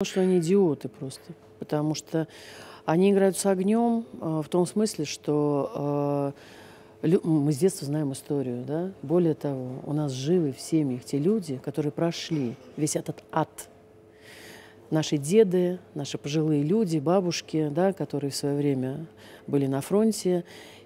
Потому что они идиоты просто, потому что они играют с огнем э, в том смысле, что э, мы с детства знаем историю, да? Более того, у нас живы в семьях те люди, которые прошли весь этот ад. Наши деды, наши пожилые люди, бабушки, да, которые в свое время были на фронте,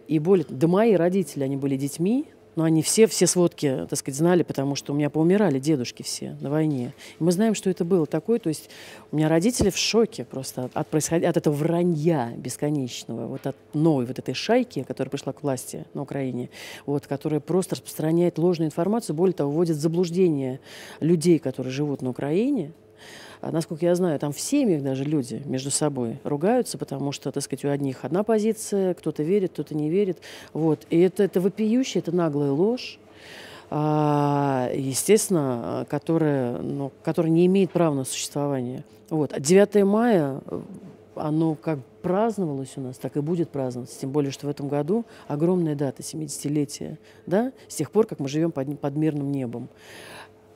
и более, да мои родители, они были детьми, но они все, все сводки, так сказать, знали, потому что у меня поумирали дедушки все на войне. И мы знаем, что это было такое. То есть у меня родители в шоке просто от, от, происход... от этого вранья бесконечного, вот от новой вот этой шайки, которая пришла к власти на Украине, вот, которая просто распространяет ложную информацию, более того, вводит в заблуждение людей, которые живут на Украине, а, насколько я знаю, там в семьях даже люди между собой ругаются, потому что, так сказать, у одних одна позиция, кто-то верит, кто-то не верит. Вот. И это, это вопиющая, это наглая ложь а, естественно, которая, ну, которая не имеет права на существование. Вот. 9 а мая, э, оно как праздновалось у нас, так и будет праздноваться. Тем более, что в этом году огромная дата, 70-летие, да, с тех пор, как мы живем под, под мирным небом.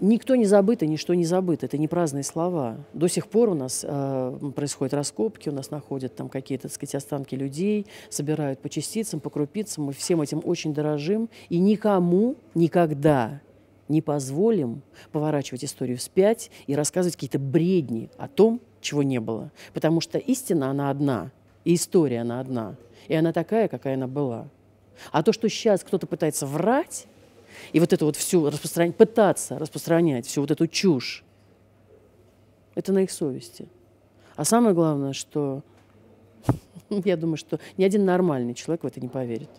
Никто не забыт и ничто не забыто. Это не праздные слова. До сих пор у нас э, происходят раскопки, у нас находят там какие-то, так сказать, останки людей, собирают по частицам, по крупицам. Мы всем этим очень дорожим. И никому никогда не позволим поворачивать историю вспять и рассказывать какие-то бредни о том, чего не было. Потому что истина, она одна, и история, она одна. И она такая, какая она была. А то, что сейчас кто-то пытается врать, и вот это вот всю распространять, пытаться распространять всю вот эту чушь, это на их совести. А самое главное, что я думаю, что ни один нормальный человек в это не поверит.